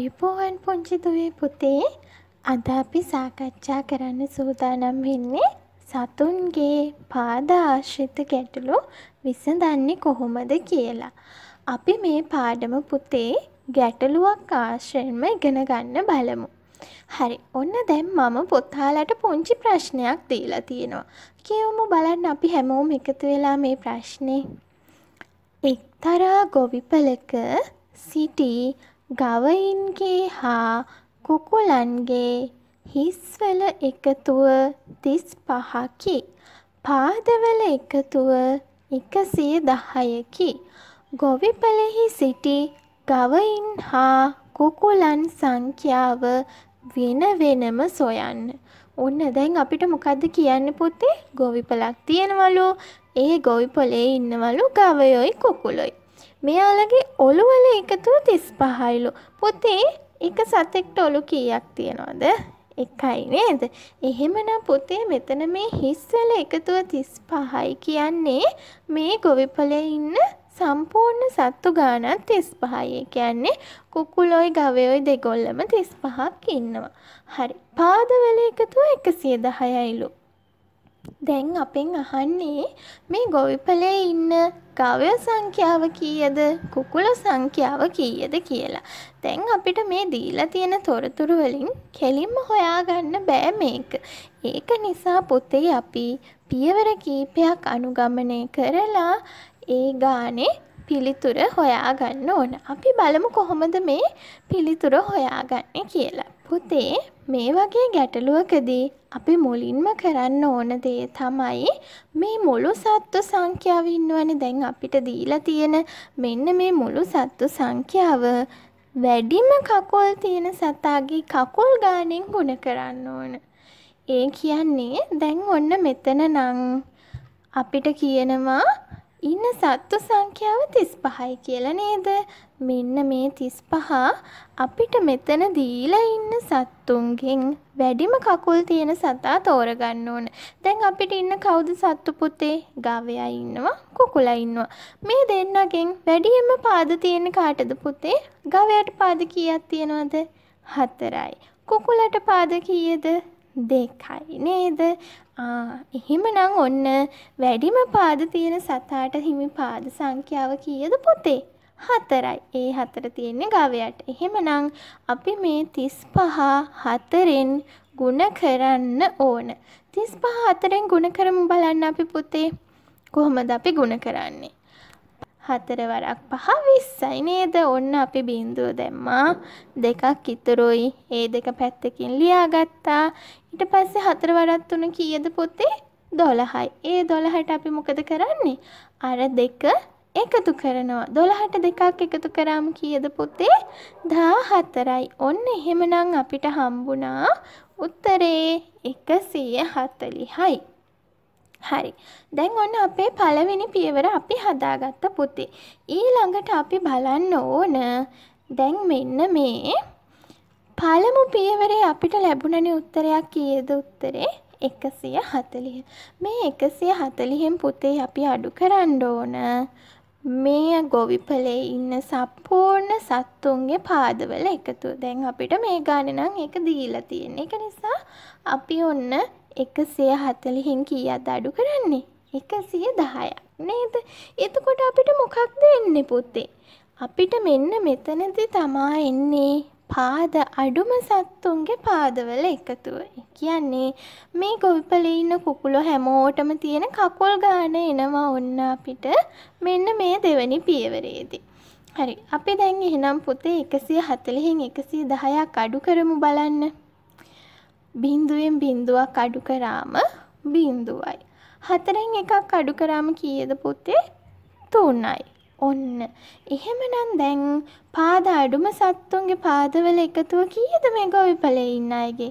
අයුපෝවන් පුංචි දුවේ පුතේ අද අපි සාකච්ඡා කරන්න සූදානම් වෙන්නේ සතුන්ගේ පාද ආශ්‍රිත ගැටලු විසඳන්නේ කොහොමද කියලා. අපි මේ පාඩම පුතේ ගැටලුවක් ආශ්‍රයෙන්ම ඉගෙන ගන්න බලමු. හරි ඔන්න දැන් මම පොත්හාලට පුංචි ප්‍රශ්නයක් දීලා තියෙනවා. කියවමු බලන්න අපි හැමෝම එකතු වෙලා මේ ප්‍රශ්නේ. එක්තරා ගොවිපලක සිටි ගවයින්ගේ හා කුකුලන්ගේ හිස්වල එකතුව තිස් පහකි. පාදවල එකතුව එකසිය දහයකි. ගොවිපලෙහි සිටි ගවයින් හා කුකුලන් සංඛ්‍යාව වෙන වෙනම සොයන්න. ඔන්න දැන් අපිට මොකද්ද කියන්න පුතේ ගොවිපලක් තියෙනවලු ඒ ගොවිපලේ ඉන්නවලු ගවයොයි කුකුලොයි. මෙයාලගේ ඔළුවල එකතුව තිස් පහයිලු පොතේ එක සතෙක්ට ඔලු කීයක් තියෙනවද එකයි නේද එහෙමනම් පුතේ මෙතන මේ හිස්වල එකතුව තිස් පහයි කියන්නේ මේ ගොවිපලේ ඉන්න සම්පූර්ණ සත්තු ගානත් තිස් පහයේ කියන්නේ කුකුලොයි ගවයොයි දෙගොල්ලම තිස් පහක් ඉන්නවා හරි පාදවල එකතුව එකසිය දහයයිලු දැන් අපෙන් අහන්නේ මේ ගොවිපලේ ඉන්න කව්‍ය සංඛ්‍යාව කීයද කුකුල සංඛ්‍යාව කීයද කියලා. දැන් අපිට මේ දීලා තියෙන තොරතුරු වලින් කෙලින්ම හොයාගන්න බෑ මේක. ඒක නිසා පුතේ අපි පියවර කීපයක් අනුගමනය කරලා ඒ ගානේ පිළිතුර හොයාගන්න ඕන. අපි බලමු කොහොමද මේ පිළිතුර හොයාගන්නේ කියලා. පුතේ මේ වගේ ගැටලුවකදී අපි මුලින්ම කරන්න ඕන දේ තමයි මේ මුළු සත්තු සංඛ්‍යාව ඉන්නවනේ දැන් අපිට දීලා තියෙන මෙන්න මේ මුළු සත්තු සංඛ්‍යාව වැඩිම කකුල් තියෙන සතාගේ කකුල් ගානෙන් ගුණ කරන්න ඕන. ඒ කියන්නේ දැන් ඔන්න මෙතන නම් අපිට කියනවා ඉන්න සත්තු සංඛ්‍යාව 35යි කියලා නේද? මෙන්න මේ තිස්පහ අපිට මෙතන දීලා ඉන්න සත්තුන්ගෙන් වැඩිම කකුල් තියෙන සතා තෝරගන්න ඕන. දැන් අපිට ඉන්න කවුද සත්තු පුතේ? ගවයා ඉන්නවා, කුකුලා ඉන්නවා. මේ දෙන්නගෙන් වැඩිම පාද තියෙන කාටද පුතේ? ගවයාට පාද කීයක් තියෙනවද? හතරයි. කුකුලට පාද කීයද? දෙකයි නේද? එහෙමනම් ඔන්න වැඩිම පාද තියෙන සතාට හිමි පාද සංඛ්‍යාව කීයද පුතේ? හතරයි. ඒ හතර තියෙන්නේ ගවයට. එහෙමනම් අපි මේ 35 හතරෙන් ගුණ කරන්න ඕන. 35 හතරෙන් ගුණ කරමු බලන්න අපි පුතේ. කොහොමද අපි ගුණ කරන්නේ? හතර වරක් පහ විස්සයි නේද ඔන්න අපි බින්දුව දැම්මා දෙකක් ඉතුරුයි ඒ දෙක පැත්තකින් ලියාගත්තා ඊට පස්සේ හතර වරක් තුන කීයද පොතේ දොළහයි ඒ දොළහට අපි මොකද කරන්නේ අර දෙක එකතු කරනවා. දොළහට දෙකක් එකතු කරාම කියද පුතේ දා හතරයි. ඔන්න එහෙමනං අපිට හම්බුනා උත්තරේ එකසිය හතලිහයි. හරි. දැන් ඔන්න අපේ පළවෙනි පියවර අපි හදාගත්ත පුතේ. ඊළඟට අපි බලන්න ඕන දැන් මෙන්න මේ පළමු පියවරේ අපිට ලැබුණනේ උත්තරයක් කීයද උත්තරේ? එකසිය හතලිහ. මේ එකසිය හතලිහෙන් පුතේ අපි අඩු කරන්න ඕන මේ ගොවිපලේ ඉන්න සම්පූර්ණ සත්තුන්ගේ පාදවල එකතු දැන් අපිට මේ ගාන නම් එක දීලා තියෙන එක නිසා අපි ඔන්න එකසිය හතලිහින් කියත් අඩු කරන්නේ එකසිය දහයක් නේද එතකොට අපිට මොකක් දෙන්න පුත්තේ අපිට මෙන්න මෙතනදි තමා එන්නේ පාද අඩුම සත්තුන්ගේ පාදවල එකතුව. කියන්නේ මේ ගොවිපලේ ඉන්න කුකුලෝ හැමෝටම තියෙන කකුල් ගාන එනවා ඔන්න අපිට මෙන්න මේ දෙවැනි පියවරේදී. හරි අපි දැන් එහෙනම් පුතේ එකසිය හතලිහින් එකසිය දහයක් අඩු කරමු බලන්න. බින්දුවෙන් බින්දුවක් අඩු කරාම බින්දුවයි. හතරෙන් එකක් අඩු කරාම කීයද පුතේ තුන්නයි. ඔන්න. එහෙමනම් දැන් පාද අඩුම සත්තුන්ගේ පාදවල එකතුව කීයද මේ ගොවිපලේ ඉන්න අයගේ?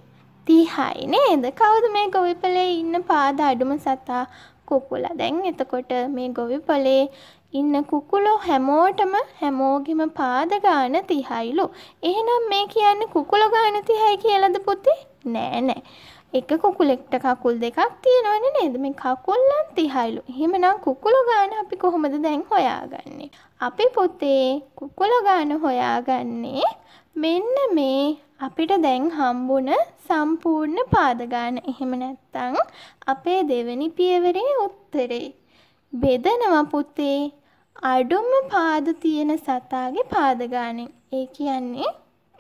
30යි නේද? කවුද මේ ගොවිපලේ ඉන්න පාද අඩුම සතා? කුකුලා. දැන් එතකොට මේ ගොවිපලේ ඉන්න කුකුලෝ හැමෝටම හැමෝගෙම පාද ගාන 30යිලු. එහෙනම් මේ කියන්නේ කුකුල ගාන 30යි කියලාද පුතේ? නෑ නෑ. එක කොකුලෙක්ට කකුල් දෙකක් තියෙනවන නේද මේ කකුල්ලන් තිහයිලු හෙමනම් කුකුළු ගාන අපි කොහොමද දැන් හොයාගන්නේ. අපි පොතේ කුකුල ගාන හොයාගන්නේ මෙන්න මේ අපිට දැන් හම්බුන සම්පූර්ණ පාදගාන එහෙම නැත්තං අපේ දෙවැනි පියවරේ උත්තරේ. බෙදනවා පුතේ අඩුම පාද තියෙන සතාගේ පාදගානෙන් ඒ කියන්නේ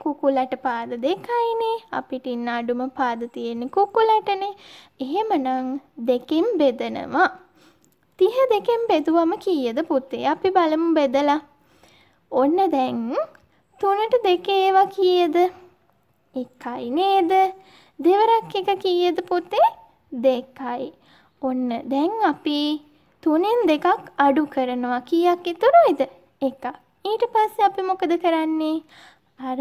කුකුලට පාද දෙකයිනේ අපිට ඉන්න අඩුම පාද තියෙන්නේ කුකුලටනේ එහෙමනම් දෙකෙන් බෙදනවා තිහ දෙකෙන් බෙදුවම කීයද පුතේ අපි බලමු බෙදලා ඔන්න දැන් තුනට දෙකේවා කීයද එකයි නේද දෙවරක් එක කීයද පුතේ දෙකයි ඔන්න දැන් අපි තුනෙන් දෙකක් අඩු කරනවා කීයක් ඉතුරුයිද එකක් ඊට පස්සේ අපි මොකද කරන්නේ අර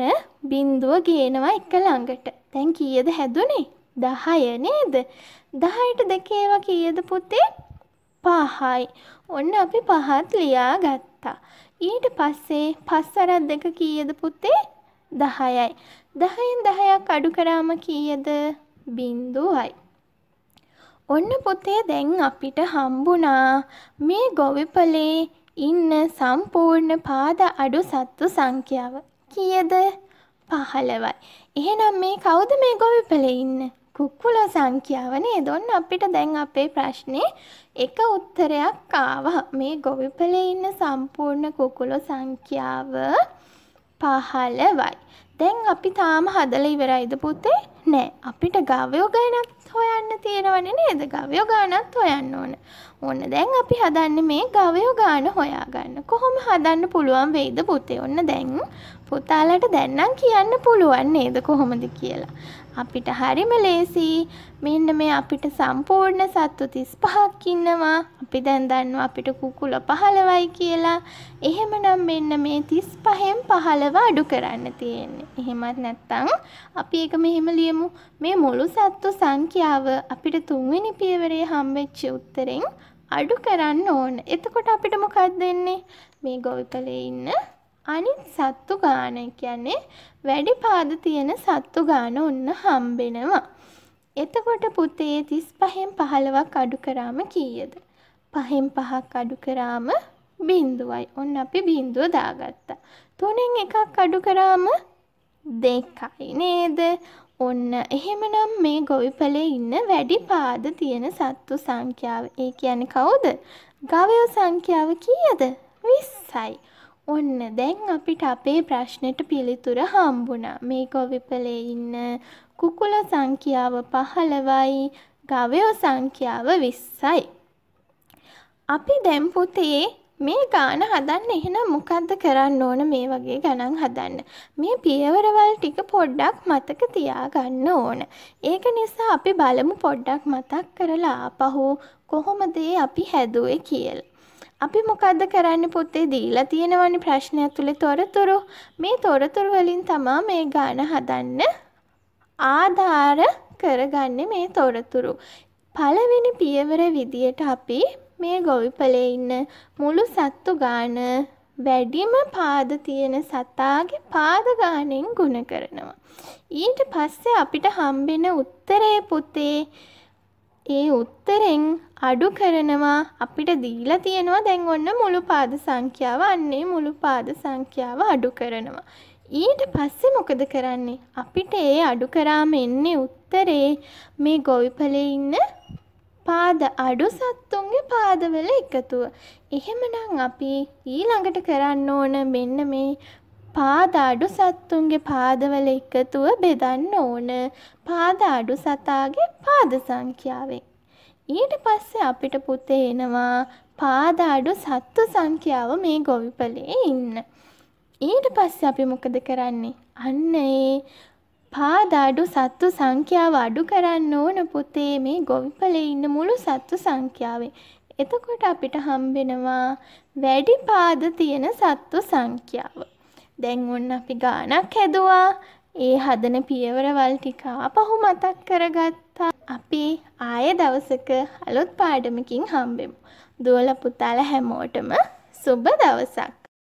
බින්දුව ගේනවා එක ළඟට තැන් කියද හැදුනේ දහය නේද දහයට දෙකේවා කියද පුතේ පහයි ඔන්න අපි පහත් ලියා ගත්තා ඊට පස්සේ පස්සරත් දෙක කියද පුතේ දහයයි දහයෙන් දහයක් අඩු කරාම කියද බින්දුවයි ඔන්න පුතේ දැන් අපිට හම්බුණා මේ ගොවිපලේ ඉන්න සම්පූර්ණ පාද අඩු සත්තු සංඛ්‍යාව කීයද පහළවයි. එහෙනම් මේ කවුද මේ ගොවිපල ඉන්න? කුක්කුල සංඛ්‍යාවනේ දොන්න අපිට දැන් අපේ ප්‍රශ්නේ එක උත්තරයක් ආවා. මේ ගොවිපලේ ඉන්න සම්පූර්ණ කුකුල සංඛ්‍යාව පහළවයි. දැන් අපි තාම හදලා ඉවරයිද පුතේ? නෑ. අපිට ගවයෝ ගණනක් හොයන්න තියෙනවන නේද ගවයෝ ගානත් හොයන්න ඕන ඕන්න දැන් අපි හදන්න මේ ගවයෝ ගාන හොයාගන්න කොහොම හදන්න පුළුවන් වෙයිද පුතේ ඔන්න දැන් පුතාලට දැන්නම් කියන්න පුළුවන් නේද කොහොමද කියලා අපිට හරිම ලේසි මෙන්න මේ අපිට සම්පූර්ණ සත්තු තිස් පහක් ඉන්නවා අපි දැන් දන්නවා අපිට කුකුල පහළවයි කියලා එහෙමනම් මෙන්න මේ තිස් පහෙන් පහළව අඩු කරන්න තියෙන්නේ එහෙමත් නැත්තම් අපි එක මෙහෙම ලියමු මේ මුළු සත්තු සංඛ්‍යාව හැකියාව අපිට තුන්වෙනි පියවරේ හම්බෙච්ච උත්තරෙන් අඩු කරන්න ඕන. එතකොට අපිට මොකක්ද දෙන්නේ? මේ ගොවිපලේ ඉන්න අනිත් සත්තු ගාන කියන්නේ වැඩි පාද තියෙන සත්තු ගාන ඔන්න හම්බෙනවා. එතකොට පුතේ 35න් 15ක් අඩු කරාම කීයද? 5න් 5ක් අඩු කරාම බිඳුවයි. ඔන්න අපි බිඳුව දාගත්තා. 3න් 1ක් අඩු කරාම දෙකයි නේද? ඔන්න එහෙමනම් මේ ගොවිපලේ ඉන්න වැඩි පාද තියෙන සත්තු සංඛ්‍යාව ඒ කියන්නේ කවුද? ගවයෝ සංඛ්‍යාව කීයද? 20යි. ඔන්න දැන් අපිට අපේ ප්‍රශ්නෙට පිළිතුර හම්බුණා. මේ ගොවිපලේ ඉන්න කුකුල සංඛ්‍යාව 15යි, ගවයෝ සංඛ්‍යාව 20යි. අපි දැන් පුතේ මේ ගාන හදන්න එහෙනම් මොකක්ද කරන්න ඕන මේ වගේ ගණන් හදන්න. මේ පියවරවල් ටික පොඩ්ඩක් මතක තියාගන්න ඕන. ඒක නිසා අපි බලමු පොඩ්ඩක් මතක් කරලා ආපහු කොහොමද අපි හැදුවේ කියලා. අපි මොකද්ද කරන්න පුතේ දීලා තියෙනවනේ ප්‍රශ්නය ඇතුලේ තොරතුරු. මේ තොරතුරු වලින් තමයි මේ ගාන හදන්න ආධාර කරගන්නේ මේ තොරතුරු. පළවෙනි පියවර විදියට අපි මේ ගොවිපලේ ඉන්න මුළු සත්තු ගාන වැඩිම පාද තියෙන සතාගේ පාද ගානෙන් ගුණ කරනවා. ඊට පස්සේ අපිට හම්බෙන උත්තරේ පුතේ ඒ උත්තරෙන් අඩු කරනවා අපිට දීලා තියෙනවා දැන් ඔන්න මුළු පාද සංඛ්‍යාව අන්නේ මුළු පාද සංඛ්‍යාව අඩු කරනවා. ඊට පස්සේ මොකද කරන්නේ? අපිට ඒ අඩු කරාම එන්නේ උත්තරේ මේ ගොවිපලේ ඉන්න පාද අඩු සත්තුන්ගේ පාදවල එකතුව. එහෙමනම් අපි ඊළඟට කරන්න ඕන මෙන්න මේ පාද අඩු සත්තුන්ගේ පාදවල එකතුව බෙදන්න ඕන පාද අඩු සතාගේ පාද සංඛ්‍යාවෙන්. ඊට පස්සේ අපිට පුතේ එනවා පාද අඩු සත්තු සංඛ්‍යාව මේ ගොවිපලේ ඉන්න. ඊට පස්සේ අපි මොකද කරන්නේ? අන්න ඒ පාදාඩු සත්තු සංඛ්‍යාව අඩු කරන්න ඕන පුතේ මේ ගොවිපලේ ඉන්න මුළු සත්තු සංඛ්‍යාවේ. එතකොට අපිට හම්බෙනවා වැඩි පාද තියෙන සත්තු සංඛ්‍යාව. දැන් ඔන්න අපි ගානක් හැදුවා. ඒ හදන පියවරවල් ටික අපහු මතක් කරගත්තා. අපි ආය දවසක අලුත් පාඩමකින් හම්බෙමු. දුවල පුතාලා හැමෝටම සුබ දවසක්.